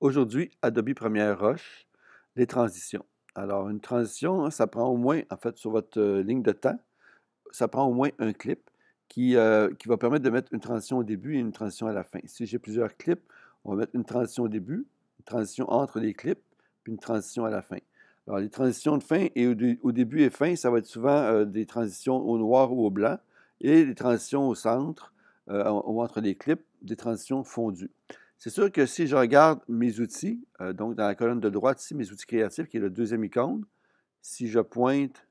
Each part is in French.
Aujourd'hui, Adobe Premiere Roche, les transitions. Alors, une transition, hein, ça prend au moins, en fait, sur votre euh, ligne de temps, ça prend au moins un clip qui, euh, qui va permettre de mettre une transition au début et une transition à la fin. Si j'ai plusieurs clips, on va mettre une transition au début, une transition entre les clips, puis une transition à la fin. Alors, les transitions de fin et au, début et fin, ça va être souvent euh, des transitions au noir ou au blanc, et les transitions au centre ou euh, entre les clips, des transitions fondues. C'est sûr que si je regarde mes outils, euh, donc dans la colonne de droite ici, mes outils créatifs, qui est le deuxième icône, si je pointe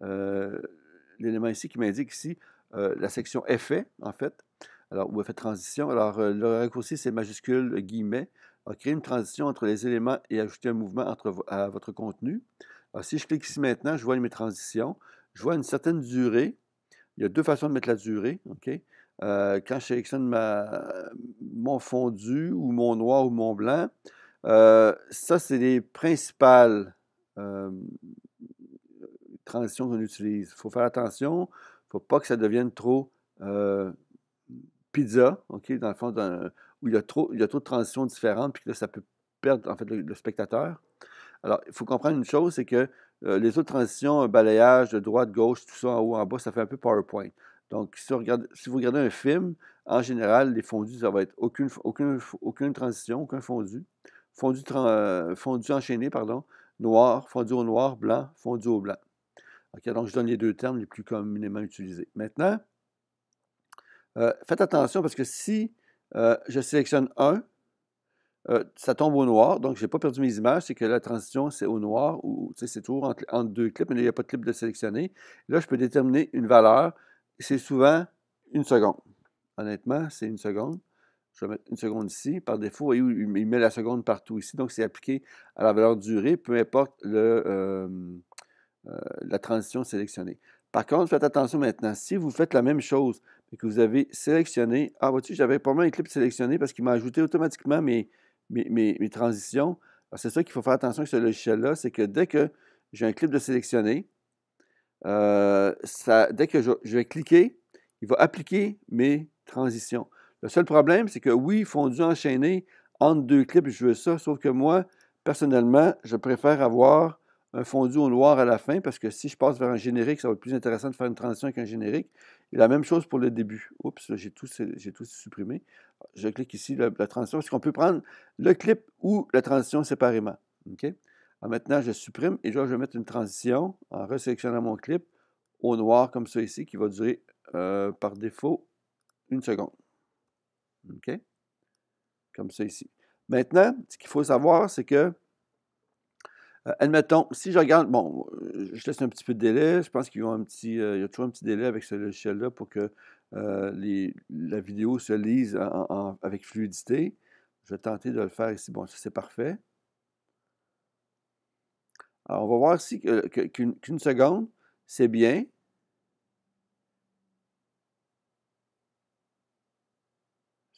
l'élément ici qui m'indique ici la section effet, en fait, alors, va fait transition. Alors, euh, le raccourci, c'est majuscule euh, guillemets. créer une transition entre les éléments et ajouter un mouvement entre, à votre contenu. Alors, si je clique ici maintenant, je vois mes transitions. Je vois une certaine durée. Il y a deux façons de mettre la durée. OK? Euh, quand je sélectionne mon fondu ou mon noir ou mon blanc, ça, c'est les principales transitions qu'on utilise. Il faut faire attention, il ne faut pas que ça devienne trop pizza, OK, dans le fond, où il y, a trop, il trop de transitions différentes, puis que là, ça peut perdre, en fait, le, spectateur. Alors, il faut comprendre une chose, c'est que euh, les autres transitions, balayage de droite, gauche, tout ça en haut, en bas, ça fait un peu PowerPoint. Donc, si, vous regardez un film, en général, les fondus, ça va être aucune, aucune, aucune transition, aucun fondu. Fondu, euh, fondu enchaîné, pardon, noir, fondu au noir, blanc, fondu au blanc. OK, donc je donne les deux termes les plus communément utilisés. Maintenant, euh, faites attention parce que si euh, je sélectionne 1, euh, ça tombe au noir, donc je n'ai pas perdu mes images, c'est que la transition, c'est au noir, ou c'est toujours entre, deux clips, mais il n'y a pas de clip de sélectionner. Là, je peux déterminer une valeur, c'est souvent une seconde. Honnêtement, c'est une seconde. Je vais mettre une seconde ici. Par défaut, il, il met la seconde partout ici, donc c'est appliqué à la valeur durée, peu importe le, la transition sélectionnée. Par contre, faites attention maintenant, si vous faites la même chose que vous avez sélectionné. Ah, vois j'avais pas mal un clip sélectionné parce qu'il m'a ajouté automatiquement mes, mes, mes, transitions. c'est ça qu'il faut faire attention avec ce logiciel-là, c'est que dès que j'ai un clip de sélectionné, euh, ça, dès que je, je, vais cliquer, il va appliquer mes transitions. Le seul problème, c'est que oui, fondu enchaîné entre deux clips, je veux ça, sauf que moi, personnellement, je préfère avoir un fondu au noir à la fin, parce que si je passe vers un générique, ça va être plus intéressant de faire une transition qu'un générique. Et la même chose pour le début. Oups, j'ai tout, tout, supprimé. Je clique ici la, transition, parce qu'on peut prendre le clip ou la transition séparément. OK? maintenant, je supprime et là, je vais mettre une transition en resélectionnant mon clip au noir comme ça ici, qui va durer euh, par défaut une seconde. OK? Comme ça ici. Maintenant, ce qu'il faut savoir, c'est que euh, admettons, si je regarde, bon, je laisse un petit peu de délai. Je pense qu'il y a euh, toujours un petit délai avec ce logiciel-là pour que euh, la vidéo se lise avec fluidité. Je vais tenter de le faire ici. Bon, ça c'est parfait. Alors, on va voir si qu'une seconde, c'est bien.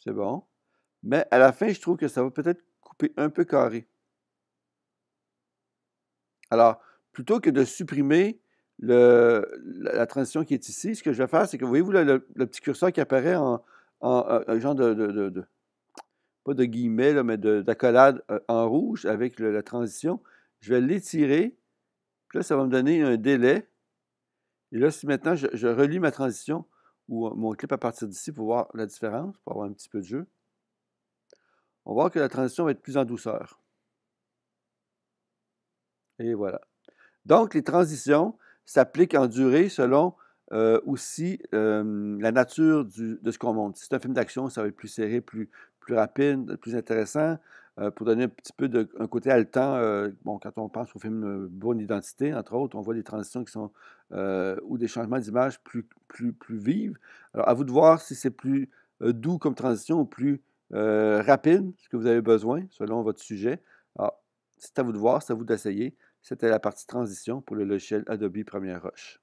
C'est bon. Mais à la fin, je trouve que ça va peut-être couper un peu carré. Alors, plutôt que de supprimer la, transition qui est ici, ce que je vais faire, c'est que, voyez-vous, le, petit curseur qui apparaît en, genre de, pas de guillemets, mais d'accolade euh, en rouge avec la transition, je vais l'étirer. Là, ça va me donner un délai. Et là, si maintenant je, je relis ma transition ou euh, mon clip à partir d'ici pour voir la différence, pour avoir un petit peu de jeu, on va voir que la transition va être plus en douceur. Et voilà. Donc, les transitions s'appliquent en durée selon euh, aussi euh, la nature de ce qu'on monte. Si c'est un film d'action, ça va être plus serré, plus, rapide, plus intéressant. Euh, pour donner un petit peu de, un côté haletant, bon, quand on pense au film Bonne Identité, entre autres, on voit des transitions qui sont ou des changements d'image plus, plus, plus vives. Alors, à vous de voir si c'est plus doux comme transition ou plus rapide, ce que vous avez besoin, selon votre sujet. Alors, c'est à vous de voir, c'est à vous d'essayer. C'était la partie transition pour le logiciel Adobe Premiere Rush.